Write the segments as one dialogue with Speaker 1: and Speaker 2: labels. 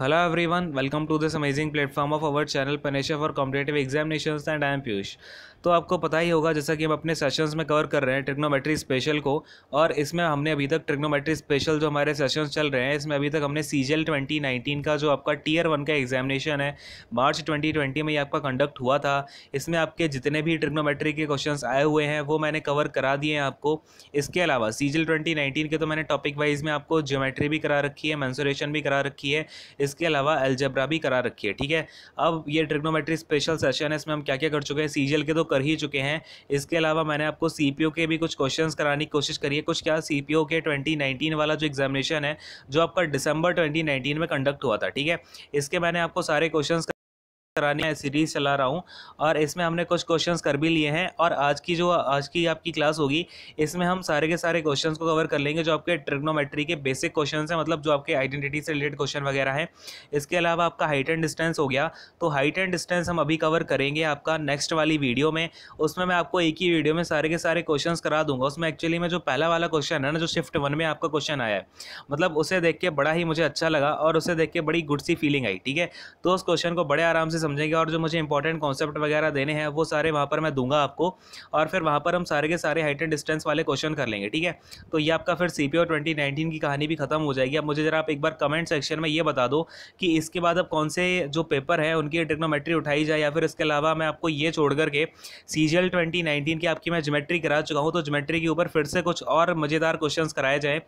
Speaker 1: hello everyone welcome to this amazing platform of our channel पनेशा for competitive examinations and I am Piyush तो आपको पता ही होगा जैसा कि हम अपने सेशंस में कवर कर रहे हैं ट्रिग्नोमेट्री स्पेशल को और इसमें हमने अभी तक ट्रिग्नोमेट्री स्पेशल जो हमारे सेशंस चल रहे हैं इसमें अभी तक हमने सी जेल ट्वेंटी नाइनटीन का जो आपका टीयर वन का एग्जामिनेशन है मार्च ट्वेंटी ट्वेंटी में ये आपका कंडक्ट हुआ था इसमें आपके जितने भी ट्रिग्नोमेट्री के क्वेश्चन आए हुए हैं वो मैंने कवर करा दिए हैं आपको इसके अलावा सी जेल ट्वेंटी नाइनटीन के तो मैंने टॉपिक वाइज में आपको ज्योमेट्री भी करा रखी है मैंसोरेशन भी करा रखी है इसके अलावा एल्जब्रा भी करा रखी है ठीक है अब ये ट्रिग्नोमेट्री स्पेशल सेशन है इसमें हम क्या क्या कर चुके हैं सीजीएल के तो कर ही चुके हैं इसके अलावा मैंने आपको सीपीओ के भी कुछ क्वेश्चन कराने की कोशिश करी है कुछ क्या सीपीओ के नाइनटीन वाला जो एग्जामिनेशन है जो आपका ट्वेंटी नाइनटीन में कंडक्ट हुआ था ठीक है इसके मैंने आपको सारे क्वेश्चन करानी है सीरीज़ चला रहा हूँ और इसमें हमने कुछ क्वेश्चन कर भी लिए हैं और आज की जो आज की आपकी क्लास होगी इसमें हम सारे के सारे क्वेश्चन को कवर कर लेंगे जो आपके ट्रिग्नोमेट्री के बेसिक क्वेश्चन हैं मतलब जो आपके आइडेंटिटी से रिलेटेड क्वेश्चन वगैरह हैं इसके अलावा आपका हाइट एंड डिस्टेंस हो गया तो हाइट एंड डिस्टेंस हम अभी कवर करेंगे आपका नेक्स्ट वाली वीडियो में उसमें मैं आपको एक ही वीडियो में सारे के सारे क्वेश्चन करा दूंगा उसमें एक्चुअली में जो पहला वाला क्वेश्चन है ना जो शिफ्ट वन में आपका क्वेश्चन आया है मतलब उसे देख के बड़ा ही मुझे अच्छा लगा और उसे देख के बड़ी गुड सी फीलिंग आई ठीक है तो उस क्वेश्चन को बड़े आराम से समझेंगे और जो मुझे इंपॉर्टेंट कॉन्सेप्ट वगैरह देने हैं वो सारे वहाँ पर मैं दूंगा आपको और फिर वहाँ पर हम सारे के सारे हाइट एंड डिस्टेंस वाले क्वेश्चन कर लेंगे ठीक है तो ये आपका फिर सी पी की कहानी भी खत्म हो जाएगी अब मुझे ज़रा आप एक बार कमेंट सेक्शन में ये बता दो कि इसके बाद अब कौन से जो पेपर है उनकी ट्रिग्नोमेट्री उठाई जाए या फिर इसके अलावा मैं आपको ये छोड़ करके सी जी एल की आपकी मैं जोमेट्री करा चुका हूँ तो जोमेट्री के ऊपर फिर से कुछ और मज़ेदार क्वेश्चन कराए जाएँ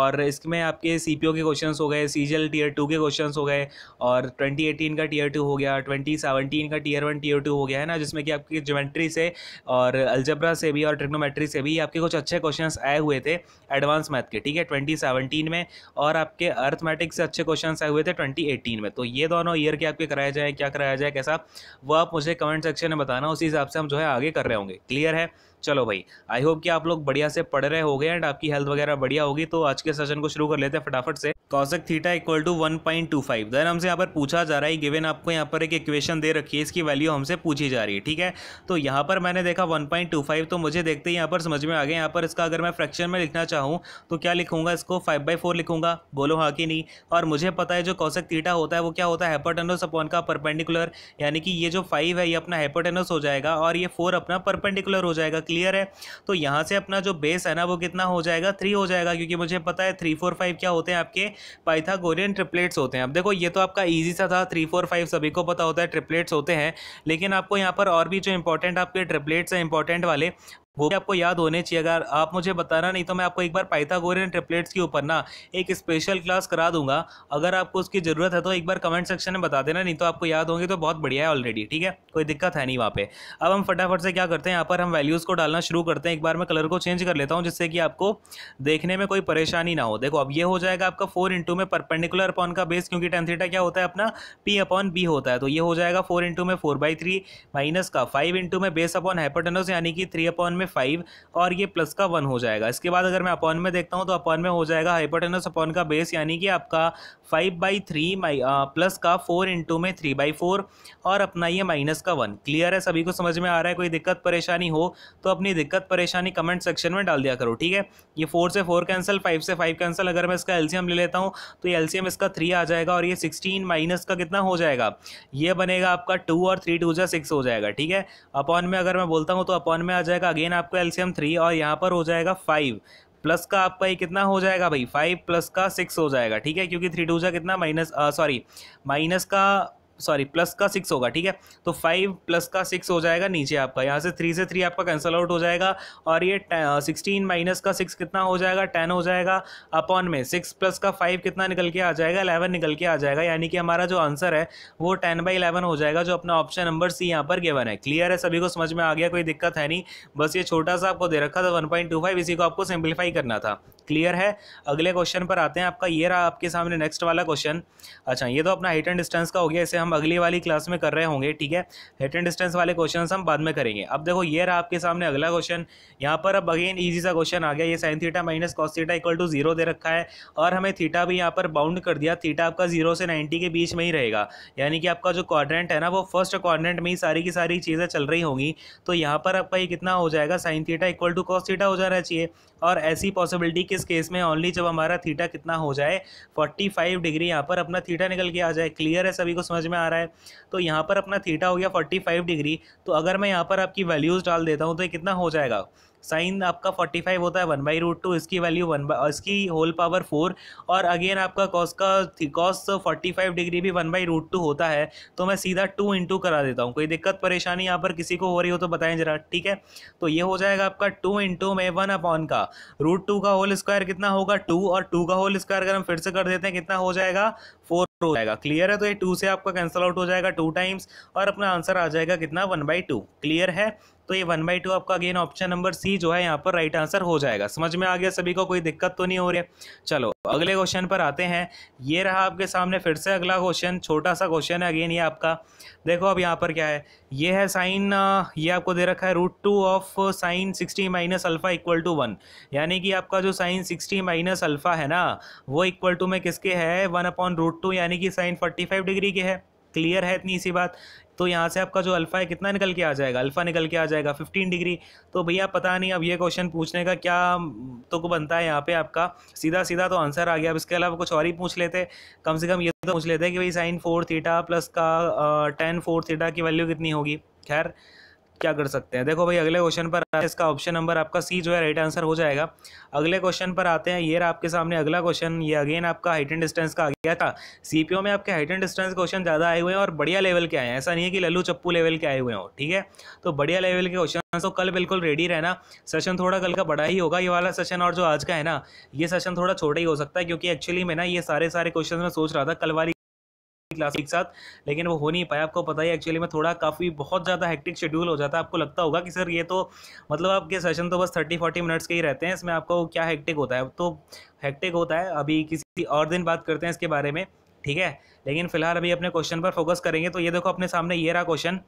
Speaker 1: और इसमें आपके सी के क्वेश्चन हो गए सी जी टीयर टू के क्वेश्चन हो गए और ट्वेंटी का टीयर टू हो गया ट्वेंटी सेवनटीन का टीयर वन टीयर टू हो गया है ना जिसमें कि आपकी ज्योमेट्री से और अल्जब्रा से भी और ट्रिग्नोमेट्री से भी आपके कुछ अच्छे क्वेश्चन आए हुए थे एडवांस मैथ के ठीक है ट्वेंटी सेवनटीन में और आपके अर्थमेटिक्स से अच्छे क्वेश्चन आए हुए थे ट्वेंटी एटीन में तो ये दोनों ईयर के आपके कराया जाए क्या कराया जाए कैसा वो आप मुझे कमेंट सेक्शन में बताना उसी हिसाब से हम जो है आगे कर रहे होंगे क्लियर है चलो भाई आई होप कि आप लोग बढ़िया से पढ़ रहे हो गए एंड आपकी हेल्थ वगैरह बढ़िया होगी तो आज के सेशन को शुरू कर लेते हैं फटाफट से cosec theta equal to one point two five then हमसे यहाँ पर पूछा जा रहा है गिवन आपको यहाँ पर एक इक्वेशन दे रखी है इसकी वैल्यू हमसे पूछी जा रही है ठीक है तो यहाँ पर मैंने देखा वन पॉइंट टू फाइव तो मुझे देखते ही यहाँ पर समझ में आ गए यहाँ पर इसका अगर मैं फ्रैक्शन में लिखना चाहूँ तो क्या लिखूंगा इसको फाइव बाई फोर लिखूंगा बोलो हाँ कि नहीं और मुझे पता है जो कौशक थीटा होता है वो क्या होता है हेपोटेनस अपॉन का परपेंडिकुलर यानी कि ये जो फाइव है ये अपना हेपोटेनस हो जाएगा और ये फोर अपना परपेंडिकुलर हो जाएगा क्लियर है तो यहाँ से अपना जो बेस है ना वो कितना हो जाएगा थ्री हो जाएगा क्योंकि मुझे पता है थ्री फोर फाइव क्या होते हैं आपके पाइथागोरियन ट्रिपलेट्स होते हैं अब देखो ये तो आपका ईजी सा था थ्री फोर फाइव सभी को पता होता है ट्रिपलेट्स होते हैं लेकिन आपको यहाँ पर और भी जो इंपॉर्टेंट आपके ट्रिपलेट्स हैं इंपॉर्टेंट वाले वो भी आपको याद होने चाहिए अगर आप मुझे बताना नहीं तो मैं आपको एक बार पाइथागोरियन ट्रिपलेट्स के ऊपर ना एक स्पेशल क्लास करा दूंगा अगर आपको उसकी ज़रूरत है तो एक बार कमेंट सेक्शन में बता देना नहीं तो आपको याद होंगे तो बहुत बढ़िया है ऑलरेडी ठीक है कोई दिक्कत है नहीं वहाँ पे अब हम फटाफट से क्या करते हैं यहाँ पर हम वैल्यूज़ को डालना शुरू करते हैं एक बार मैं कलर को चेंज कर लेता हूँ जिससे कि आपको देखने में कोई परेशानी ना हो देखो अब ये हो जाएगा आपका फोर इंटू में परपेंडिकुलर अपॉन का बेस क्योंकि टेन थीटा क्या होता है अपना पी अपॉन बी होता है तो ये हो जाएगा फोर इंटू में फोर बाई थ्री माइनस का फाइव इंटू में बेस अपॉन हाइपोटेनस यानी कि थ्री अपॉन में फाइव और ये प्लस का वन हो जाएगा इसके बाद अगर मैं अपॉन में देखता हूँ तो अपॉन में हो जाएगा हाइपोटेनस अपॉन का बेस यानी कि आपका फाइव बाई थ्री प्लस का फोर इंटू में थ्री बाई फोर और अपना ये माइनस का वन क्लियर है सभी को समझ में आ रहा है कोई दिक्कत परेशानी हो तो अपनी दिक्कत परेशानी कमेंट सेक्शन में डाल दिया करो ठीक है ये फोर से फोर कैंसिल फाइव से फाइव कैंसिल अगर मैं इसका एल्सियम ले लेता हूँ तो ये एल्सियम इसका थ्री आ जाएगा और ये सिक्सटीन माइनस का कितना हो जाएगा ये बनेगा आपका टू और थ्री टू जो सिक्स हो जाएगा ठीक है अपॉन में अगर मैं बोलता हूँ तो अपॉन में आ जाएगा अगेन अगेन आपका एल्शियम थ्री और यहाँ पर हो जाएगा फाइव प्लस का आपका ये कितना हो जाएगा भाई फाइव प्लस का सिक्स हो जाएगा ठीक है क्योंकि थ्री टू जा कितना माइनस सॉरी माइनस का सॉरी प्लस का सिक्स होगा ठीक है तो फाइव प्लस का सिक्स हो जाएगा नीचे आपका यहाँ से थ्री से थ्री आपका कैंसल आउट हो जाएगा और ये सिक्सटीन माइनस का सिक्स कितना हो जाएगा टेन हो जाएगा अपॉन में सिक्स प्लस का फाइव कितना निकल के आ जाएगा अलेवन निकल के आ जाएगा यानी कि हमारा जो आंसर है वो टेन बाई इलेवन हो जाएगा जो अपना ऑप्शन नंबर सी यहाँ पर गेवन है क्लियर है सभी को समझ में आ गया कोई दिक्कत है नहीं बस ये छोटा सा आपको दे रखा था वन पॉइंट टू फाइव इसी को आपको सिंप्लीफाई करना था क्लियर है अगले क्वेश्चन पर आते हैं आपका ये रहा आपके सामने नेक्स्ट वाला क्वेश्चन अच्छा ये तो अपना हाइट एंड डिस्टेंस का हो गया इसे हम अगली वाली क्लास में कर रहे होंगे ठीक है हाइट एंड डिस्टेंस वाले क्वेश्चन हम बाद में करेंगे अब देखो ये रहा आपके सामने अगला क्वेश्चन यहाँ पर अब अगेन ईजी सा क्वेश्चन आ गया ये sine theta minus cos theta equal to zero दे रखा है और हमें थीटा भी यहाँ पर बाउंड कर दिया थीटा आपका जीरो से नाइन्टी के बीच में ही रहेगा यानी कि आपका जो क्वाड्रेंट है ना वो फर्स्ट क्वाड्रेंट में ही सारी की सारी चीज़ें चल रही होंगी तो यहाँ पर आपका ये कितना हो जाएगा sine theta equal to cos theta हो जाना चाहिए और ऐसी पॉसिबिलिटी के इस केस में ओनली जब हमारा थीटा कितना हो जाए 45 डिग्री यहाँ पर अपना थीटा निकल के आ जाए क्लियर है सभी को समझ में आ रहा है तो यहाँ पर अपना थीटा हो गया 45 डिग्री तो अगर मैं यहाँ पर आपकी वैल्यूज़ डाल देता हूँ तो ये कितना हो जाएगा साइन आपका 45 होता है वन बाई रूट टू इसकी वैल्यू वन बाई इसकी होल पावर फोर और अगेन आपका कॉस का कॉस 45 डिग्री भी वन बाई रूट टू होता है तो मैं सीधा टू इंटू करा देता हूँ कोई दिक्कत परेशानी यहाँ पर किसी को हो रही हो तो बताएं ज़रा ठीक है तो ये हो जाएगा आपका टू इंटू में वन अपॉन का रूट टू का होल स्क्वायर कितना होगा टू और टू का होल स्क्वायर अगर हम फिर से कर देते हैं कितना हो जाएगा फोर हो जाएगा क्लियर है तो ये टू से आपका कैंसिल आउट हो जाएगा टू टाइम्स और अपना आंसर आ जाएगा कितना वन बाई टू क्लियर है तो ये वन बाई टू आपका अगेन ऑप्शन नंबर सी जो है यहाँ पर राइट आंसर हो जाएगा समझ में आ गया सभी को कोई दिक्कत तो नहीं हो रही है चलो अगले क्वेश्चन पर आते हैं ये रहा आपके सामने फिर से अगला क्वेश्चन छोटा सा क्वेश्चन है अगेन ये आपका देखो अब यहाँ पर क्या है ये है साइन ये आपको दे रखा है root two of sine sixty minus alpha equal to one यानी कि आपका जो साइन सिक्सटी माइनस अल्फ़ा है ना वो इक्वल टू में किसके है वन अपॉन रूट टू यानी कि साइन फोर्टी फाइव डिग्री के है क्लियर है इतनी सी बात तो यहाँ से आपका जो अल्फ़ा है कितना निकल के आ जाएगा अल्फ़ा निकल के आ जाएगा फिफ्टीन डिग्री तो भैया पता नहीं अब ये क्वेश्चन पूछने का क्या तो तो बनता है यहाँ पे आपका सीधा सीधा तो आंसर आ गया अब इसके अलावा कुछ और ही पूछ लेते कम से कम ये तो पूछ लेते कि भाई साइन फोर थीटा प्लस का टेन फोर थीटा की वैल्यू कितनी होगी खैर क्या कर सकते हैं देखो भाई अगले क्वेश्चन पर इसका ऑप्शन नंबर आपका सी जो है राइट आंसर हो जाएगा अगले क्वेश्चन पर आते हैं ये रहा आपके सामने अगला क्वेश्चन ये अगेन आपका हाइट एंड डिस्टेंस का आ गया था सीपीओ में आपके हाइट एंड डिस्टेंस क्वेश्चन ज़्यादा आए हुए हैं और बढ़िया लेवल के आए हैं ऐसा नहीं है कि लल्लू चप्पू लेवल के आए हुए हो ठीक है तो बढ़िया लेवल के क्वेश्चन तो कल बिल्कुल रेडी रहना सेशन थोड़ा कल का बड़ा ही होगा ये वाला सेशन और जो आज का है ना ये सेशन थोड़ा छोटा ही हो सकता है क्योंकि एक्चुअली मैं ना ये सारे सारे क्वेश्चन में सोच रहा था कल वाली क्लास एक साथ लेकिन वो हो नहीं पाया आपको पता ही एक्चुअली में थोड़ा काफ़ी बहुत ज़्यादा हेक्टिक शेड्यूल हो जाता है आपको लगता होगा कि सर ये तो मतलब आपके सेशन तो बस थर्टी फोर्टी मिनट्स के ही रहते हैं इसमें आपको क्या हेक्टिक होता है तो हेक्टिक होता है अभी किसी और दिन बात करते हैं इसके बारे में ठीक है लेकिन फिलहाल अभी अपने क्वेश्चन पर फोकस करेंगे तो ये देखो अपने सामने ये रहा क्वेश्चन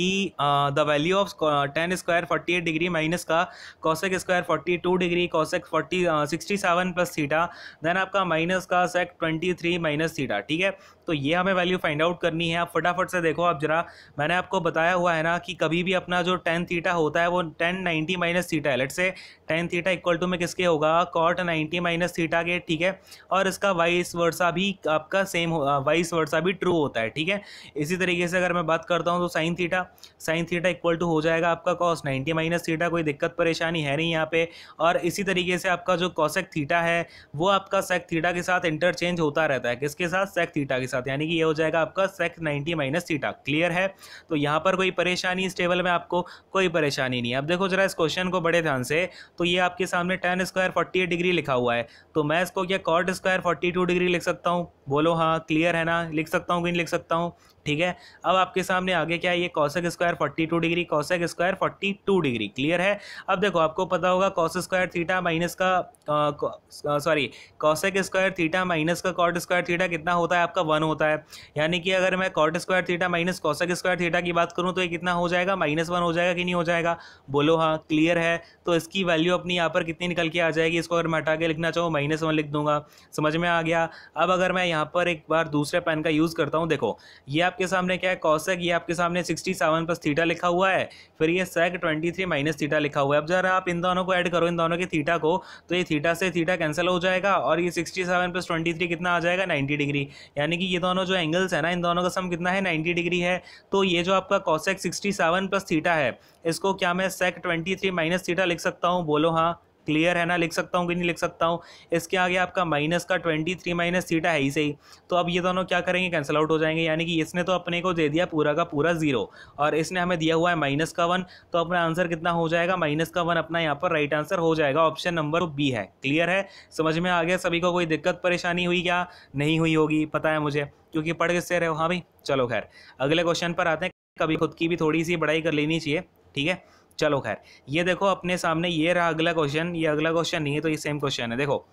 Speaker 1: कि the value of tan square forty eight degree minus का cosec square forty two degree cosec forty sixty seven plus theta then आपका माइनस का sec twenty three minus theta ठीक है तो ये हमें वैल्यू फाइंड आउट करनी है आप फटाफट से देखो आप जरा मैंने आपको बताया हुआ है ना कि कभी भी अपना जो टेन थीटा होता है वो टेन नाइन्टी माइनस थीटा है let say tan theta equal to में किसके होगा कॉट नाइन्टी माइनस थीटा के ठीक है और इसका वाइस वर्सा भी आपका सेम वाइस वर्सा भी ट्रू होता है ठीक है इसी तरीके से अगर मैं बात करता हूँ तो sine theta sine theta equal to हो जाएगा आपका कॉस नाइन्टी माइनस थीटा कोई दिक्कत परेशानी है नहीं यहाँ पे और इसी तरीके से आपका जो कॉसेक थीटा है वो आपका सेक थीटा के साथ इंटरचेंज होता रहता है किसके साथ सेक थीटा के साथ यानी कि ये हो जाएगा आपका sec ninety minus theta clear है तो यहाँ पर कोई परेशानी इस टेबल में आपको कोई परेशानी नहीं अब देखो जरा इस क्वेश्चन को बड़े ध्यान से तो ये आपके सामने tan square forty eight degree लिखा हुआ है तो मैं इसको क्या cot square forty two degree लिख सकता हूँ बोलो हाँ क्लियर है ना लिख सकता हूँ कि नहीं लिख सकता हूँ ठीक है अब आपके सामने आगे क्या है ये cosec square forty two degree cosec square forty two degree clear है अब देखो आपको पता होगा कौश स्क्वायर थीटा माइनस का sorry cosec square theta minus का कॉट स्क्वायर थीटा कितना होता है आपका वन होता है यानी कि अगर मैं cot square theta minus cosec square theta की बात करूँ तो ये कितना हो जाएगा माइनस वन हो जाएगा कि नहीं हो जाएगा बोलो हाँ क्लियर है तो इसकी वैल्यू अपनी यहाँ पर कितनी निकल के आ जाएगी इसको अगर मैं हटा के लिखना चाहूँ माइनस वन लिख दूंगा समझ में आ गया अब अगर मैं यहाँ पर एक बार दूसरे पेन का यूज़ करता हूँ देखो ये आप आपके सामने क्या है कौशक ये आपके सामने सिक्सटी सेवन प्लस थीटा लिखा हुआ है फिर ये sec twenty three minus theta लिखा हुआ है अब जरा आप इन दोनों को ऐड करो इन दोनों के थीटा को तो ये थीटा से थीटा कैंसिल हो जाएगा और ये sixty seven plus twenty three कितना आ जाएगा नाइन्टी डिग्री यानी कि ये दोनों जो एंगल्स हैं ना इन दोनों का सम कितना है नाइन्टी डिग्री है तो ये जो आपका cosec sixty seven plus theta है इसको क्या मैं sec twenty three minus theta लिख सकता हूँ बोलो हाँ क्लियर है ना लिख सकता हूँ कि नहीं लिख सकता हूँ इसके आगे आपका माइनस का ट्वेंटी थ्री माइनस सीटा है ही सही तो अब ये दोनों क्या करेंगे कैंसिल आउट हो जाएंगे यानी कि इसने तो अपने को दे दिया पूरा का पूरा जीरो और इसने हमें दिया हुआ है माइनस का वन तो अपना आंसर कितना हो जाएगा माइनस का वन अपना यहाँ पर राइट आंसर हो जाएगा ऑप्शन नंबर बी है क्लियर है समझ में आ गया सभी को कोई दिक्कत परेशानी हुई क्या नहीं हुई होगी पता है मुझे क्योंकि पढ़ किससे रहे हो हाँ भाई चलो खैर अगले क्वेश्चन पर आते हैं कभी खुद की भी थोड़ी सी बढ़ाई कर लेनी चाहिए ठीक है चलो खैर ये देखो अपने सामने ये रहा अगला क्वेश्चन ये अगला क्वेश्चन नहीं है तो ये सेम क्वेश्चन है देखो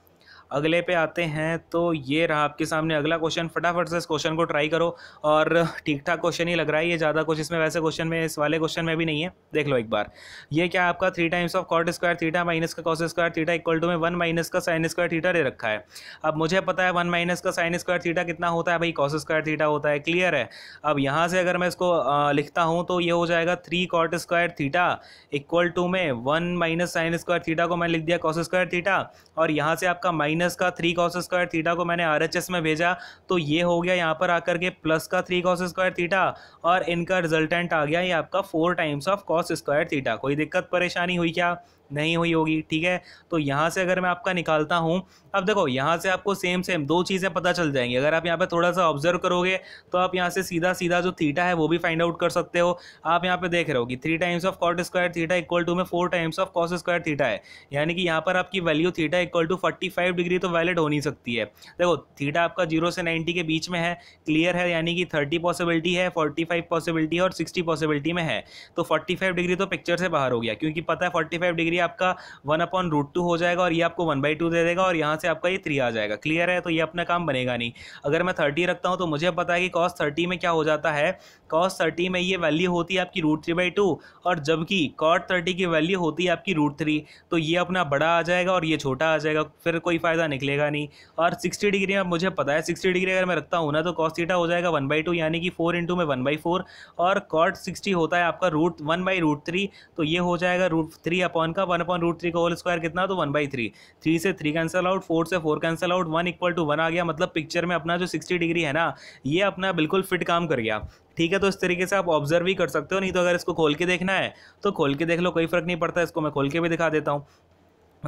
Speaker 1: अगले पे आते हैं तो ये रहा आपके सामने अगला क्वेश्चन फटाफट से इस क्वेश्चन को ट्राई करो और ठीक ठाक क्वेश्चन ही लग रहा है ये ज़्यादा कुछ इसमें वैसे क्वेश्चन में इस वाले क्वेश्चन में भी नहीं है देख लो एक बार ये क्या आपका three times of cot square theta minus का cos square theta equal to में वन माइनस का साइन स्क्वायर थीटा दे रखा है अब मुझे पता है वन माइनस का साइन स्क्वायर थीटा कितना होता है भाई कॉस स्क्वायर थीटा होता है क्लियर है अब यहाँ से अगर मैं इसको लिखता हूँ तो ये हो जाएगा three cot square theta equal to में one minus sine square theta को मैं लिख दिया कॉस स्क्वायर थीटा और यहाँ से आपका माइनस माइनस का थ्री कॉस स्क्वायर थीटा को मैंने आर में भेजा तो ये हो गया यहाँ पर आकर के प्लस का थ्री कॉस स्क्वायर थीटा और इनका रिजल्टेंट आ गया ये आपका four times of cos square theta कोई दिक्कत परेशानी हुई क्या नहीं हुई होगी ठीक है तो यहाँ से अगर मैं आपका निकालता हूँ अब देखो यहाँ से आपको सेम सेम दो चीज़ें पता चल जाएंगी अगर आप यहाँ पे थोड़ा सा ऑब्जर्व करोगे तो आप यहाँ से सीधा सीधा जो थीटा है वो भी फाइंड आउट कर सकते हो आप यहाँ पे देख रहे हो कि three times of cot square theta equal to में four times of cos square theta है यानी कि यहाँ पर आपकी value theta equal to forty five degree तो वैलिड हो नहीं सकती है देखो थीटा आपका जीरो से नाइन्टी के बीच में है क्लियर है यानी कि थर्टी पॉसिबिलिटी है फोर्टी फाइव पॉसिबिलिटी और सिक्सटी पॉसिबिलिटी में है तो फोर्टी फाइव डिग्री तो पिक्चर से बाहर हो गया क्योंकि पता है फोर्टी फाइव डिग्री ये आपका वन अपॉन रूट टू हो जाएगा और ये आपको वन बाई टू दे देगा और यहाँ से आपका ये थ्री आ जाएगा क्लियर है तो ये अपना काम बनेगा नहीं अगर मैं थर्टी रखता हूँ तो मुझे पता है कि कॉस थर्टी में क्या हो जाता है कॉस थर्टी में ये वैल्यू होती है आपकी रूट थ्री बाई टू और जबकि कॉट थर्टी की वैल्यू होती है आपकी रूट थ्री तो ये अपना बड़ा आ जाएगा और ये छोटा आ जाएगा फिर कोई फ़ायदा निकलेगा नहीं और सिक्सटी डिग्री में मुझे पता है सिक्सटी डिग्री अगर मैं रखता हूँ ना तो कॉस थीटा हो जाएगा वन बाई टू यानी कि फोर इंटू में वन बाई फोर और कॉट सिक्सटी होता है आपका root one by root three तो ये हो जाएगा रूट थ्री अपॉन का वन अपॉन रूट थ्री का होल स्क्वायर कितना तो वन बाई थ्री थ्री से थ्री कैंसल आउट फोर से four cancel out one equal to one आ गया मतलब पिक्चर में अपना जो सिक्सटी डिग्री है ना ये अपना बिल्कुल फिट काम कर गया ठीक है तो इस तरीके से आप ऑब्जर्व ही कर सकते हो नहीं तो अगर इसको खोल के देखना है तो खोल के देख लो कोई फर्क नहीं पड़ता इसको मैं खोल के भी दिखा देता हूँ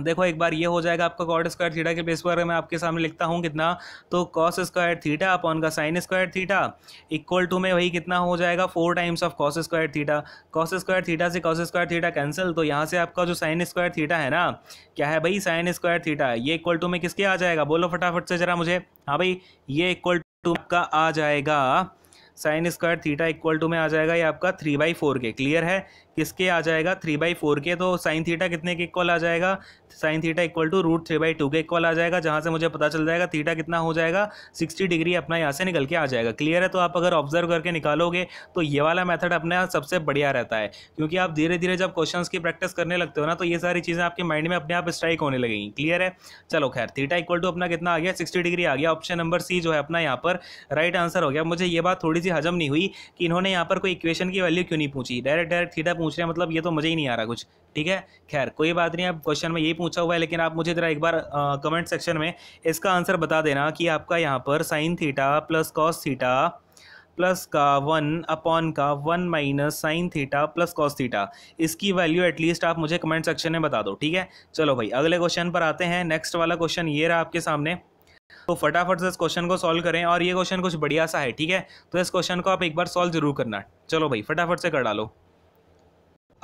Speaker 1: देखो एक बार ये हो जाएगा आपका कॉट स्क्वायर थीटा के बेस पर मैं आपके सामने लिखता हूँ कितना तो कॉस स्क्वायर थीटा अपॉन का sine square theta equal to में वही कितना हो जाएगा four times of cos square theta cos square theta से कॉस स्क्वायर थीटा कैंसिल तो यहाँ से आपका जो साइन स्क्वायर थीटा है ना क्या है भाई साइन स्क्वायर थीटा ये इक्वल टू में किसके आ जाएगा बोलो फटाफट से जरा मुझे हाँ भाई ये इक्वल टू का आ जाएगा sine square theta equal to में आ जाएगा ये आपका थ्री बाई फोर के क्लियर है किसके आ जाएगा थ्री बाई फोर के तो साइन थीटा कितने के इक्वल आ जाएगा sine theta equal to root three by two के इक्वल आ जाएगा जहाँ से मुझे पता चल जाएगा थीटा कितना हो जाएगा सिक्सटी डिग्री अपना यहाँ से निकल के आ जाएगा क्लियर है तो आप अगर ऑब्जर्व करके निकालोगे तो ये वाला मैथड अपना सबसे बढ़िया रहता है क्योंकि आप धीरे धीरे जब क्वेश्चन की प्रैक्टिस करने लगते हो ना तो ये सारी चीज़ें आपके माइंड में अपने आप स्ट्राइक होने लगेंगी क्लियर है चलो खैर थीटा इक्वल टू अपना कितना आ गया सिक्सटी डिग्री आ गया ऑप्शन नंबर सी जो है अपना यहाँ पर राइट आंसर हो गया मुझे ये बात थोड़ी सी हजम नहीं हुई कि इन्होंने यहाँ पर कोई इक्वेशन की वैल्यू क्यों नहीं पूछी डायरेक्ट डायरेक्ट थीटा पूछ रहे हैं मतलब ये तो मजा ही नहीं आ रहा कुछ ठीक है खैर कोई बात नहीं आप क्वेश्चन में यही पूछा हुआ है लेकिन आप मुझे ज़रा एक बार कमेंट सेक्शन में इसका आंसर बता देना कि आपका यहाँ पर sine theta plus cos theta plus का वन अपॉन का one minus sine theta plus cos theta इसकी वैल्यू एटलीस्ट आप मुझे कमेंट सेक्शन में बता दो ठीक है चलो भाई अगले क्वेश्चन पर आते हैं नेक्स्ट वाला क्वेश्चन ये रहा आपके सामने तो फटाफट से इस क्वेश्चन को सॉल्व करें और ये क्वेश्चन कुछ बढ़िया सा है ठीक है तो इस क्वेश्चन को आप एक बार सॉल्व जरूर करना चलो भाई फटाफट से कर डालो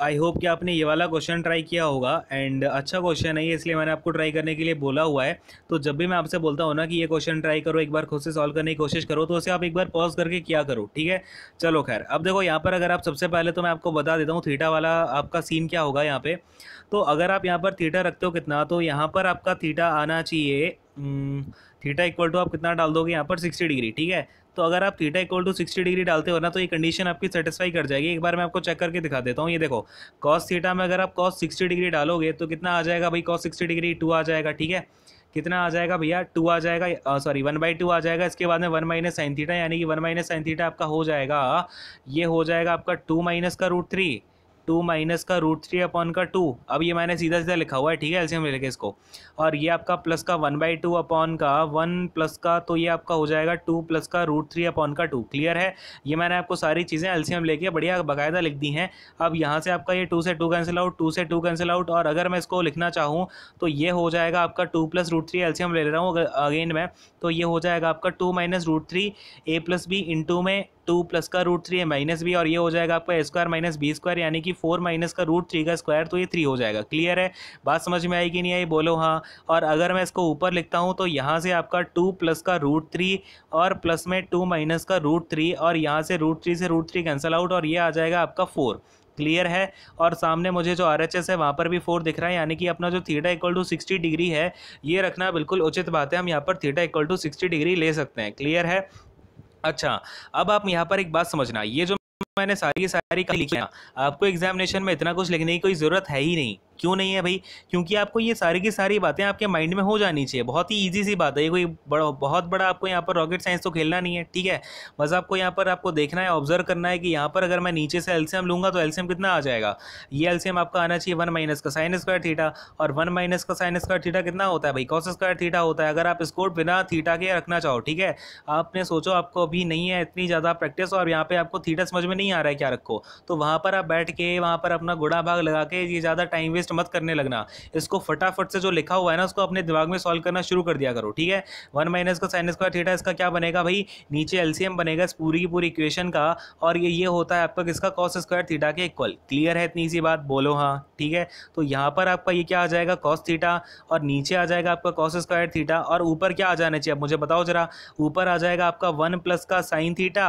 Speaker 1: आई होप कि आपने ये वाला क्वेश्चन ट्राई किया होगा एंड अच्छा क्वेश्चन है इसलिए मैंने आपको ट्राई करने के लिए बोला हुआ है तो जब भी मैं आपसे बोलता हूँ ना कि ये क्वेश्चन ट्राई करो एक बार खुद से सॉल्व करने की कोशिश करो तो उसे आप एक बार पॉज करके क्या करो ठीक है चलो खैर अब देखो यहाँ पर अगर आप सबसे पहले तो मैं आपको बता देता हूँ थीटा वाला आपका सीन क्या होगा यहाँ पर तो अगर आप यहाँ पर थीटा रखते हो कितना तो यहाँ पर आपका थीटा आना चाहिए हम्म, थीटा इक्वल टू आप कितना डाल दोगे यहाँ पर सिक्सटी डिग्री ठीक है तो अगर आप theta equal to sixty degree डालते हो ना तो ये कंडीशन आपकी सेटिस्फाई कर जाएगी एक बार मैं आपको चेक करके दिखा देता हूँ ये देखो कॉस थीटा में अगर आप कॉस सिक्सटी डिग्री डालोगे तो कितना आ जाएगा भाई कॉस सिक्सटी डिग्री टू आ जाएगा ठीक है कितना आ जाएगा भैया टू आ जाएगा सॉरी वन बाई टू आ जाएगा इसके बाद में वन माइनस साइन थीटा यानी कि वन माइनस साइन थीटा आपका हो जाएगा ये हो जाएगा आपका टू माइनस का रूट थ्री टू माइनस का रूट थ्री अपॉन का टू अब ये मैंने सीधा सीधा लिखा हुआ है ठीक है एल्सियम ले लेके इसको और ये आपका प्लस का वन बाई टू अपॉन का वन प्लस का तो ये आपका हो जाएगा टू प्लस का रूट थ्री अपॉन का टू क्लियर है ये मैंने आपको सारी चीज़ें एल्सियम लेके बढ़िया बाकायदा लिख दी हैं अब यहाँ से आपका ये टू से टू कैंसिल आउट टू से टू कैंसिल आउट और अगर मैं इसको लिखना चाहूँ तो ये हो जाएगा आपका two plus root three LCM ले रहा हूँ अगेन मैं तो ये हो जाएगा आपका two minus root three A plus B into में टू प्लस का रूट थ्री है माइनस भी और ये हो जाएगा आपका स्क्वायर माइनस बी स्क्वायर यानी कि फोर माइनस का रूट थ्री का स्क्वायर तो ये थ्री हो जाएगा क्लियर है बात समझ में आई कि नहीं आई बोलो हाँ और अगर मैं इसको ऊपर लिखता हूँ तो यहाँ से आपका टू प्लस का रूट थ्री और प्लस में टू माइनस का रूट थ्री और यहाँ से रूट थ्री से रूट थ्री कैंसिल आउट और ये आ जाएगा आपका फोर क्लियर है और सामने मुझे जो आर एच एस है वहाँ पर भी फोर दिख रहा है यानी कि अपना जो theta equal to sixty degree है ये रखना बिल्कुल उचित बात है हम यहाँ पर theta equal to sixty degree ले सकते हैं क्लियर है अच्छा अब आप यहाँ पर एक बात समझना ये जो मैंने सारी सारी कहानी लिखी आपको एग्जामिनेशन में इतना कुछ लिखने की कोई ज़रूरत है ही नहीं क्यों नहीं है भाई क्योंकि आपको ये सारी की सारी बातें आपके माइंड में हो जानी चाहिए बहुत ही ईजी सी बात है ये कोई बड़ा बहुत बड़ा आपको यहाँ पर रॉकेट साइंस तो खेलना नहीं है ठीक है बस आपको यहाँ पर आपको देखना है ऑब्जर्व करना है कि यहाँ पर अगर मैं नीचे से एल्सियम लूँगा तो एल्सियम कितना आ जाएगा ये एल्सियम आपका आना चाहिए वन माइनस का साइन स्क्वायर थीटा और वन माइनस का साइन स्क्वायर थीटा कितना होता है भाई कॉस स्क्वायर थीटा होता है अगर आप स्कोर बिना थीटा के रखना चाहो ठीक है आपने सोचो आपको अभी नहीं है इतनी ज़्यादा प्रैक्टिस और यहाँ पर आपको थीटा समझ में नहीं नहीं आ रहा है क्या रखो तो वहाँ पर आप बैठ के वहाँ पर अपना गुड़ा भाग लगा के ये ज़्यादा टाइम वेस्ट मत करने लगना इसको फटाफट से जो लिखा हुआ है ना उसको अपने दिमाग में सॉल्व करना शुरू कर दिया करो ठीक है वन माइनस का साइन स्क्वायर थीटा इसका क्या बनेगा भाई नीचे एलसीएम बनेगा इस पूरी की पूरी इक्वेशन का और ये ये होता है आपका किसका कॉस स्क्वायर थीटा के इक्वल क्लियर है इतनी सी बात बोलो हाँ ठीक है तो यहाँ पर आपका ये क्या आ जाएगा कॉस थीटा और नीचे आ जाएगा आपका कॉस स्क्वायर थीटा और ऊपर क्या आ जाना चाहिए अब मुझे बताओ जरा ऊपर आ जाएगा आपका वन प्लस का साइन थीटा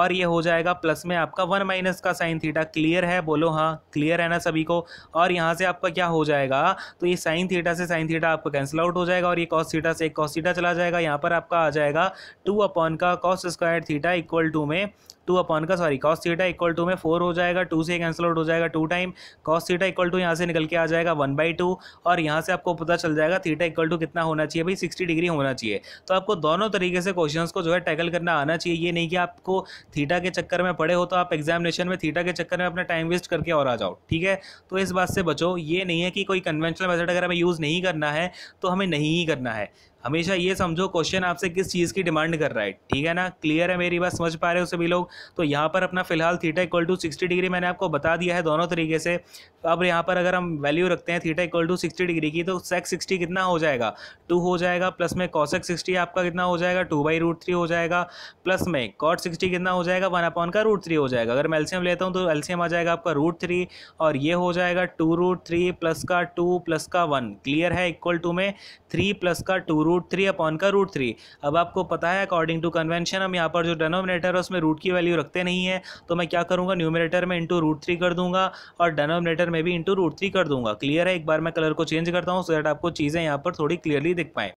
Speaker 1: और ये हो जाएगा प्लस में आप आपका वन माइनस का साइन थीटा क्लियर है बोलो हाँ क्लियर है ना सभी को और यहाँ से आपका क्या हो जाएगा तो ये साइन थीटा से साइन थीटा आपका कैंसिल आउट हो जाएगा और ये कॉस थीटा से एक कॉस थीटा चला जाएगा यहाँ पर आपका आ जाएगा टू अपॉन का cos square theta equal to में टू अपॉन का sorry cos theta equal to में फोर हो जाएगा टू से कैंसिल आउट हो जाएगा two time cos theta equal to यहाँ से निकल के आ जाएगा वन बाई टू और यहाँ से आपको पता चल जाएगा थीटा इक्वल टू कितना होना चाहिए भाई सिक्सटी डिग्री होना चाहिए तो आपको दोनों तरीके से क्वेश्चन को जो है टैकल करना आना चाहिए ये नहीं कि आपको थीटा के चक्कर में पड़े हो तो आप एग्जामिनेशन में थीटा के चक्कर में अपना टाइम वेस्ट करके और आ जाओ ठीक है तो इस बात से बचो ये नहीं है कि कोई कन्वेंशनल मेथड अगर हमें यूज़ नहीं करना है तो हमें नहीं ही करना है हमेशा ये समझो क्वेश्चन आपसे किस चीज़ की डिमांड कर रहा है ठीक है ना क्लियर है मेरी बात समझ पा रहे हो सभी लोग तो यहाँ पर अपना फिलहाल theta equal to sixty degree मैंने आपको बता दिया है दोनों तरीके से तो अब यहाँ पर अगर हम वैल्यू रखते हैं theta equal to sixty degree की तो सेक्स सिक्सटी कितना हो जाएगा टू हो जाएगा प्लस में कॉसेक सिक्सटी आपका कितना हो जाएगा टू बाई रूट थ्री हो जाएगा प्लस में कॉट सिक्सटी कितना हो जाएगा वन अपॉन का रूट थ्री हो जाएगा अगर मैं एल्सियम लेता हूँ तो एल्सियम आ जाएगा आपका रूट थ्री और ये हो जाएगा टू रूट थ्री प्लस का टू प्लस का वन क्लियर है इक्वल टू में थ्री प्लस का टू रूट थ्री अपॉन का रूट थ्री अब आपको पता है अकॉर्डिंग टू कन्वेंशन हम यहाँ पर जो डेनोमिनेटर है उसमें रूट की वैल्यू रखते नहीं है तो मैं क्या करूँगा न्यूमिनेटर में इंटू रूट थ्री कर दूंगा और डेनोमिनेटर में भी इंटू रूट थ्री कर दूंगा क्लियर है एक बार मैं कलर को चेंज करता हूँ सो दैट आपको चीज़ें यहाँ पर थोड़ी क्लियरली दिख पाएँ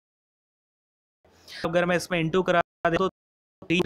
Speaker 1: अगर मैं इसमें इंटू करा दे तो थ्री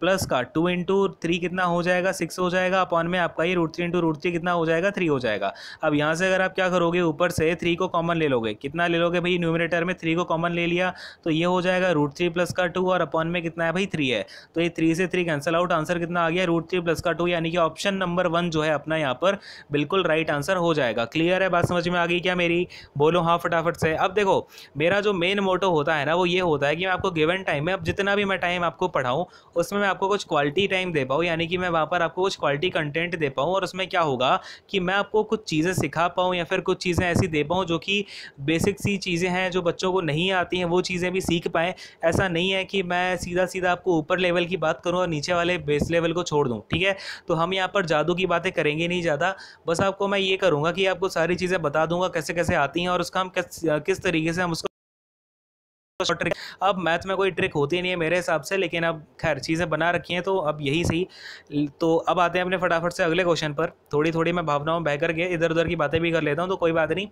Speaker 1: प्लस का टू इंटू थ्री कितना हो जाएगा सिक्स हो जाएगा अपॉन में आपका ये root three into root three कितना हो जाएगा थ्री हो जाएगा अब यहाँ से अगर आप क्या करोगे ऊपर से थ्री को कॉमन ले लोगे कितना ले लोगे भाई न्यूमिनेटर में थ्री को कॉमन ले लिया तो ये हो जाएगा रूट थ्री प्लस का टू और अपॉन में कितना है भाई थ्री है तो ये थ्री से थ्री कैंसल आउट आंसर कितना आ गया रूट थ्री प्लस का टू यानी कि ऑप्शन नंबर वन जो है अपना यहाँ पर बिल्कुल राइट आंसर हो जाएगा क्लियर है बात समझ में आ गई क्या मेरी बोलो हाँ फटाफट से अब देखो मेरा जो मेन मोटो होता है ना वो ये होता है कि मैं आपको गिवन टाइम में अब जितना भी मैं टाइम आपको पढ़ाऊँ उसमें मैं आपको कुछ क्वालिटी टाइम दे पाऊँ यानी कि मैं वहाँ पर आपको कुछ क्वालिटी कंटेंट दे पाऊँ और उसमें क्या होगा कि मैं आपको कुछ चीज़ें सिखा पाऊँ या फिर कुछ चीज़ें ऐसी दे पाऊँ जो कि बेसिक सी चीज़ें हैं जो बच्चों को नहीं आती हैं वो चीज़ें भी सीख पाएँ ऐसा नहीं है कि मैं सीधा सीधा आपको ऊपर लेवल की बात करूँ और नीचे वाले बेस लेवल को छोड़ दूँ ठीक है तो हम यहाँ पर जादू की बातें करेंगे नहीं ज़्यादा बस आपको मैं ये करूँगा कि आपको सारी चीज़ें बता दूँगा कैसे कैसे आती हैं और उसका हम किस तरीके से हम उसको ट्रिक अब मैथ में कोई ट्रिक होती नहीं है मेरे हिसाब से लेकिन अब खैर चीज़ें बना रखी हैं तो अब यही सही तो अब आते हैं अपने फटाफट से अगले क्वेश्चन पर थोड़ी थोड़ी मैं भावनाओं में बह करके इधर उधर की बातें भी कर लेता हूँ तो कोई बात नहीं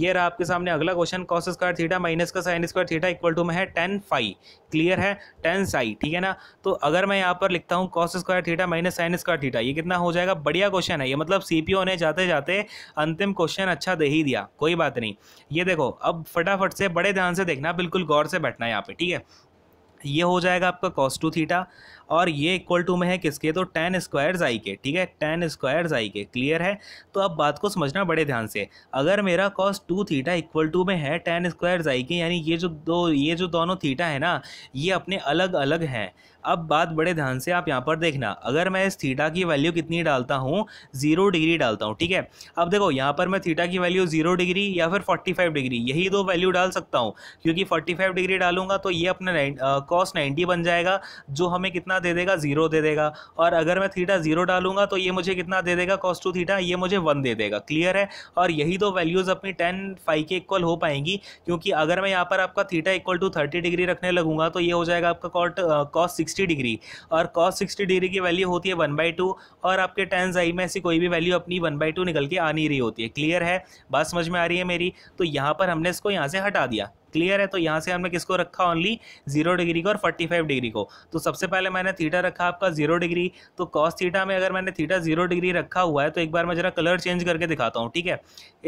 Speaker 1: ये रहा आपके सामने अगला question cos square theta minus का sine square theta equal to में है टेन फाइव क्लियर है टेन साई ठीक है ना तो अगर मैं यहाँ पर लिखता हूँ cos square theta minus sine square theta ये कितना हो जाएगा बढ़िया क्वेश्चन है ये मतलब सी ने जाते जाते अंतिम क्वेश्चन अच्छा दे ही दिया कोई बात नहीं ये देखो अब फटाफट से बड़े ध्यान से देखना बिल्कुल गौर गौर से बैठना है यहाँ पे ठीक है ये हो जाएगा आपका कॉस टू थीटा और ये इक्वल टू में है किसके तो टेन स्क्वायर आई के ठीक है टेन स्क्वायर आई के क्लियर है तो अब बात को समझना बड़े ध्यान से अगर मेरा cos two theta equal to में है टेन स्क्वायर आई के यानी ये जो दो ये जो दोनों थीटा है ना ये अपने अलग अलग हैं अब बात बड़े ध्यान से आप यहाँ पर देखना अगर मैं इस थीटा की वैल्यू कितनी डालता हूँ ज़ीरो डिग्री डालता हूँ ठीक है अब देखो यहाँ पर मैं थीटा की वैल्यू ज़ीरो डिग्री या फिर फोर्टी फाइव डिग्री यही दो वैल्यू डाल सकता हूँ क्योंकि फोर्टी फाइव डिग्री डालूंगा तो ये अपना कॉस्ट नाइन्टी बन जाएगा जो हमें कितना कितना दे देगा जीरो दे देगा और अगर मैं थीटा जीरो डालूंगा तो ये मुझे कितना दे देगा कॉस टू थीटा ये मुझे वन दे देगा क्लियर है और यही दो वैल्यूज़ अपनी टेन फाइव के इक्वल हो पाएंगी क्योंकि अगर मैं यहाँ पर आपका theta equal to thirty degree रखने लगूंगा तो ये हो जाएगा आपका कॉट कॉस सिक्सटी डिग्री और कॉस सिक्सटी डिग्री की वैल्यू होती है वन बाई टू और आपके टेन जाई में ऐसी कोई भी वैल्यू अपनी वन बाई टू निकल के आ नहीं रही होती है क्लियर है बात समझ में आ रही है मेरी तो यहाँ पर हमने इसको यहाँ से हटा दिया क्लियर है तो यहाँ से हमने किसको रखा ओनली जीरो डिग्री को और फोर्टी फाइव डिग्री को तो सबसे पहले मैंने थीटा रखा आपका जीरो डिग्री तो कॉस थीटा में अगर मैंने थीटा जीरो डिग्री रखा हुआ है तो एक बार मैं जरा कलर चेंज करके दिखाता हूँ ठीक है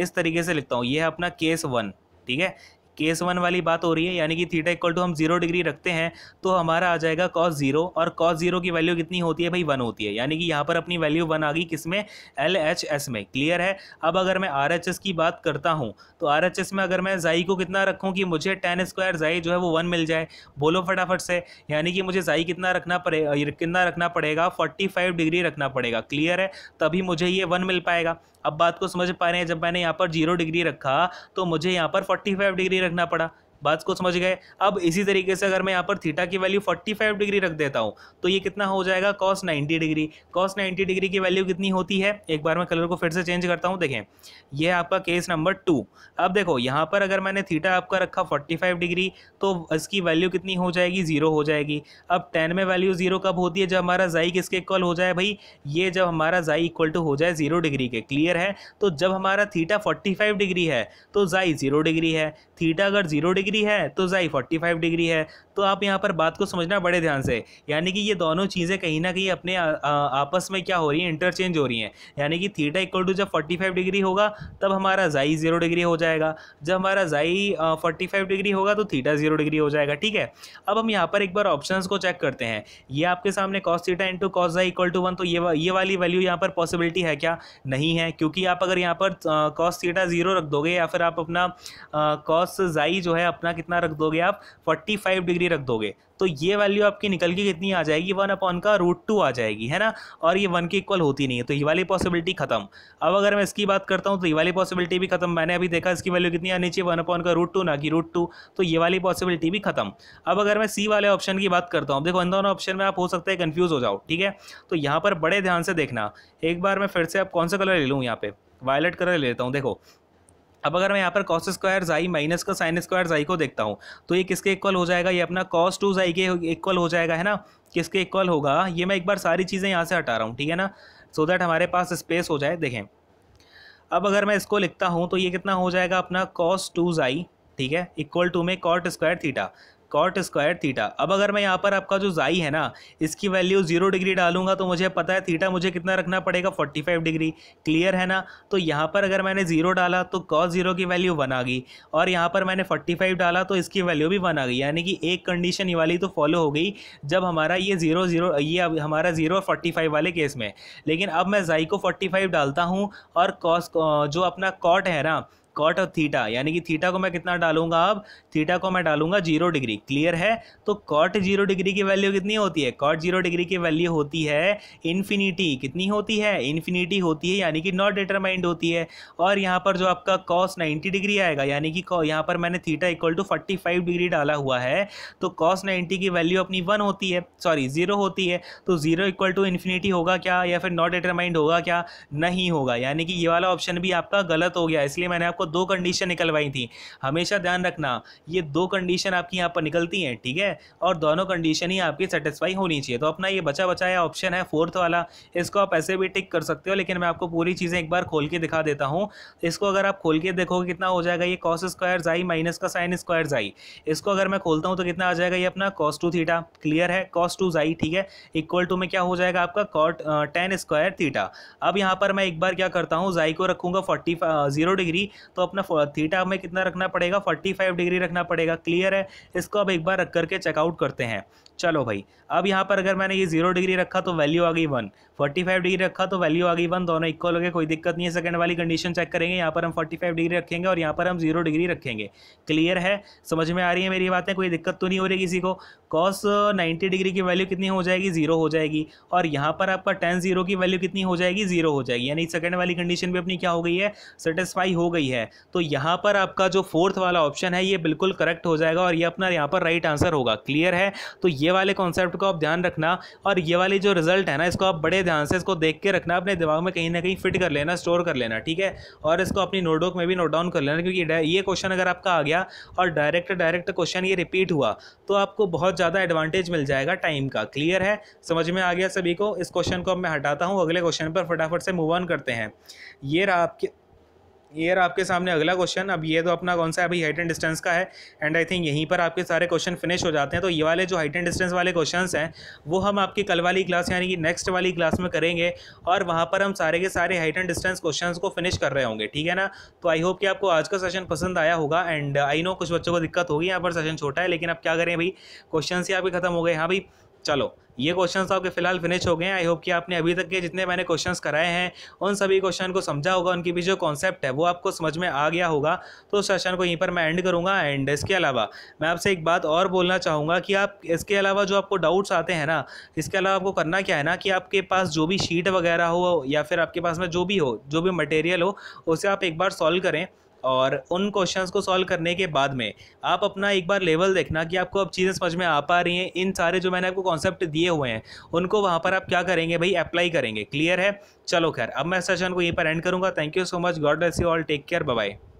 Speaker 1: इस तरीके से लिखता हूँ ये है अपना केस वन ठीक है केस वन वाली बात हो रही है यानी कि थीटा इक्वल टू हम जीरो डिग्री रखते हैं तो हमारा आ जाएगा कॉस जीरो और कॉस जीरो की वैल्यू कितनी होती है भाई वन होती है यानी कि यहाँ पर अपनी वैल्यू वन आ गई किस में एल एच एस में क्लियर है अब अगर मैं आर एच एस की बात करता हूँ तो आर एच एस में अगर मैं जाई को कितना रखूँ कि मुझे टेन स्क्वायर जाई जो है वो वन मिल जाए बोलो फटाफट से यानी कि मुझे जाई कितना रखना पड़ेगा कितना रखना पड़ेगा फोर्टी फाइव डिग्री रखना पड़ेगा क्लियर है तभी मुझे ये वन मिल पाएगा अब बात को समझ पा रहे हैं जब मैंने यहाँ पर जीरो डिग्री रखा तो मुझे यहाँ पर फोर्टी फाइव डिग्री रखना पड़ा बात को समझ गए अब इसी तरीके से अगर मैं यहाँ पर थीटा की वैल्यू 45 डिग्री रख देता हूँ तो ये कितना हो जाएगा कॉस 90 डिग्री कॉस 90 डिग्री की वैल्यू कितनी होती है एक बार मैं कलर को फिर से चेंज करता हूँ देखें यह आपका केस नंबर टू अब देखो यहाँ पर अगर मैंने थीटा आपका रखा 45 डिग्री तो इसकी वैल्यू कितनी हो जाएगी ज़ीरो हो जाएगी अब टेन में वैल्यू ज़ीरो कब होती है जब हमारा जाई किसके इक्वल हो जाए भाई ये जब हमारा जाई इक्वल टू हो जाए ज़ीरो डिग्री के क्लियर है तो जब हमारा थीटा फोर्टी डिग्री है तो जाई ज़ीरो डिग्री है थीटा अगर ज़ीरो डिग्री डिग्री है तो जाई 45 डिग्री है तो आप यहाँ पर बात को समझना बड़े ध्यान से यानी कि ये दोनों चीज़ें कहीं ना कहीं अपने आ, आ, आपस में क्या हो रही हैं इंटरचेंज हो रही हैं यानी कि थीटा इक्वल टू जब 45 डिग्री होगा तब हमारा जाई ज़ीरो डिग्री हो जाएगा जब हमारा जाई फोर्टी 45 डिग्री होगा तो थीटा ज़ीरो डिग्री हो जाएगा ठीक है अब हम यहाँ पर एक बार ऑप्शन को चेक करते हैं ये आपके सामने cos theta into cos phi equal to one तो ये ये वाली वैल्यू यहाँ पर पॉसिबिलिटी है क्या नहीं है क्योंकि आप अगर यहाँ पर कॉस थीटा ज़ीरो रख दोगे या फिर आप अपना कॉस जाई जो है अपना कितना रख दोगे आप 45 डिग्री रख दोगे तो ये वैल्यू आपकी निकल के कितनी आ जाएगी वन अपॉन का रूट टू आ जाएगी है ना और ये वन के इक्वल होती नहीं है तो ये वाली पॉसिबिलिटी खत्म अब अगर मैं इसकी बात करता हूँ तो ये वाली पॉसिबिलिटी भी खत्म मैंने अभी देखा इसकी वैल्यू कितनी आनी चाहिए वन अपॉन का रूट ना कि रूट तो ये वाली पॉसिबिलिटी भी खत्म अब अगर मैं सी वाले ऑप्शन की बात करता हूँ देखो इन दोनों ऑप्शन में आप हो सकता है कन्फ्यूज हो जाओ ठीक है तो यहाँ पर बड़े ध्यान से देखना एक बार मैं फिर से आप कौन सा कलर ले लूँ यहाँ पे वायलेट कलर ले लेता हूँ देखो अब अगर मैं यहाँ पर कॉस स्क्वायर जाई माइनस का साइन स्क्वायर जाई को देखता हूँ तो ये किसके इक्वल हो जाएगा ये अपना कॉस टू जाई के इक्वल हो जाएगा है ना किसके इक्वल होगा ये मैं एक बार सारी चीज़ें यहाँ से हटा रहा हूँ ठीक है ना सो so दैट हमारे पास स्पेस हो जाए देखें अब अगर मैं इसको लिखता हूँ तो ये कितना हो जाएगा अपना कॉस टू जाई ठीक है इक्वल टू में cot square theta cot square theta अब अगर मैं यहाँ पर आपका जो जाई है ना इसकी वैल्यू जीरो डिग्री डालूंगा तो मुझे पता है थीटा मुझे कितना रखना पड़ेगा फोर्टी फाइव डिग्री क्लियर है ना तो यहाँ पर अगर मैंने जीरो डाला तो कॉस जीरो की वैल्यू वन आ गई और यहाँ पर मैंने फोर्टी फाइव डाला तो इसकी वैल्यू भी वन आ गई यानी कि एक कंडीशन ये वाली तो फॉलो हो गई जब हमारा ये जीरो जीरो ये हमारा जीरो और फोर्टी फाइव वाले केस में लेकिन अब मैं जाई को फोर्टी फाइव डालता हूँ और कॉस जो अपना कॉट है ना कॉट और थीटा यानी कि थीटा को मैं कितना डालूंगा अब थीटा को मैं डालूंगा जीरो डिग्री क्लियर है तो कॉट जीरो डिग्री की वैल्यू कितनी होती है कॉट जीरो डिग्री की वैल्यू होती है इन्फिनिटी कितनी होती है इन्फिनिटी होती है यानी कि नॉट डिटरमाइंड होती है और यहाँ पर जो आपका कॉस नाइन्टी डिग्री आएगा यानी कि यहाँ पर मैंने theta equal to forty five degree डाला हुआ है तो कॉस नाइन्टी की वैल्यू अपनी वन होती है सॉरी जीरो होती है तो जीरो इक्वल टू इन्फिनिटी होगा क्या या फिर नॉट डिटरमाइंड होगा क्या नहीं होगा यानी कि ये वाला ऑप्शन भी आपका गलत हो गया इसलिए मैंने आपको पर दो कंडीशन निकलवाई थी हमेशा ध्यान रखना ये दो कंडीशन आपकी यहाँ पर निकलती हैं ठीक है और दोनों कंडीशन ही आपकी सेटिस्फाई होनी चाहिए तो अपना ये बचा बचाया ऑप्शन है फोर्थ वाला इसको आप ऐसे भी टिक कर सकते हो लेकिन मैं आपको पूरी चीज़ें एक बार खोल के दिखा देता हूँ इसको अगर आप खोल के देखोगे कितना हो जाएगा ये कॉस स्क्वायर जाई माइनस का साइन स्क्वायर जाई इसको अगर मैं खोलता हूँ तो कितना आ जाएगा ये अपना कॉस टू थीटा क्लियर है कॉस टू जाई ठीक है इक्वल टू में क्या हो जाएगा आपका कॉट टेन स्क्वायर थीटा अब यहाँ पर मैं एक बार क्या करता हूँ जाई को रखूँगा फोर्टी जीरो डिग्री तो अपना थीटा हमें कितना रखना पड़ेगा 45 डिग्री रखना पड़ेगा क्लियर है इसको अब एक बार रख करके चेकआउट करते हैं चलो भाई अब यहाँ पर अगर मैंने ये जीरो डिग्री रखा तो वैल्यू आ गई वन फोर्टी फाइव डिग्री रखा तो वैल्यू आ गई वन दोनों इक्वल हो गए कोई दिक्कत नहीं है सेकंड वाली कंडीशन चेक करेंगे यहाँ पर हम फोर्टी फाइव डिग्री रखेंगे और यहाँ पर हम जीरो डिग्री रखेंगे क्लियर है समझ में आ रही है मेरी बातें कोई दिक्कत तो नहीं हो रही किसी को कॉस नाइन्टी uh, डिग्री की वैल्यू कितनी हो जाएगी जीरो हो जाएगी और यहाँ पर आपका टेन जीरो की वैल्यू कितनी हो जाएगी जीरो हो जाएगी यानी सेकेंड वाली कंडीशन भी अपनी क्या हो गई है सेटिस्फाई हो गई है तो यहाँ पर आपका जो फोर्थ वाला ऑप्शन है ये बिल्कुल करेक्ट हो जाएगा और ये अपना यहाँ पर राइट आंसर होगा क्लियर है तो ये वाले कॉन्सेप्ट को आप ध्यान रखना और ये वाले जो रिजल्ट है ना इसको आप बड़े ध्यान से इसको देख के रखना अपने दिमाग में कहीं ना कहीं फिट कर लेना स्टोर कर लेना ठीक है और इसको अपनी नोटबुक में भी नोट डाउन कर लेना क्योंकि ये क्वेश्चन अगर आपका आ गया और डायरेक्ट डायरेक्ट क्वेश्चन ये रिपीट हुआ तो आपको बहुत ज़्यादा एडवांटेज मिल जाएगा टाइम का क्लियर है समझ में आ गया सभी को इस क्वेश्चन को अब मैं हटाता हूँ अगले क्वेश्चन पर फटाफट से मूव ऑन करते हैं ये रहा आपके ये आपके सामने अगला क्वेश्चन अब ये तो अपना कौन सा है अभी हाइट एंड डिस्टेंस का है एंड आई थिंक यहीं पर आपके सारे क्वेश्चन फिनिश हो जाते हैं तो ये वाले जो हाइट एंड डिस्टेंस वाले क्वेश्चन हैं वो हम आपकी कल वाली क्लास यानी कि नेक्स्ट वाली क्लास में करेंगे और वहाँ पर हम सारे के सारे हाइट एंड डिस्टेंस क्वेश्चन को फिनिश कर रहे होंगे ठीक है ना तो आई होप कि आपको आज का सेशन पसंद आया होगा एंड आई नो कुछ बच्चों को दिक्कत होगी यहाँ पर सेशन छोटा है लेकिन अब क्या करें भाई क्वेश्चन ही आपके खत्म हो गए हाँ भाई चलो ये क्वेश्चंस तो आपके फिलहाल फिनिश हो गए हैं आई होप कि आपने अभी तक के जितने मैंने क्वेश्चंस कराए हैं उन सभी क्वेश्चन को समझा होगा उनकी भी जो कॉन्सेप्ट है वो आपको समझ में आ गया होगा तो सेशन को यहीं पर मैं एंड करूँगा एंड इसके अलावा मैं आपसे एक बात और बोलना चाहूँगा कि आप इसके अलावा जो आपको डाउट्स आते हैं ना इसके अलावा आपको करना क्या है ना कि आपके पास जो भी शीट वगैरह हो या फिर आपके पास में जो भी हो जो भी मटेरियल हो उसे आप एक बार सॉल्व करें और उन क्वेश्चंस को सॉल्व करने के बाद में आप अपना एक बार लेवल देखना कि आपको अब चीज़ें समझ में आ पा रही हैं इन सारे जो मैंने आपको कॉन्सेप्ट दिए हुए हैं उनको वहाँ पर आप क्या करेंगे भाई अप्लाई करेंगे क्लियर है चलो खैर अब मैं सेशन को यहीं पर एंड करूँगा thank you so much God bless you all take care bye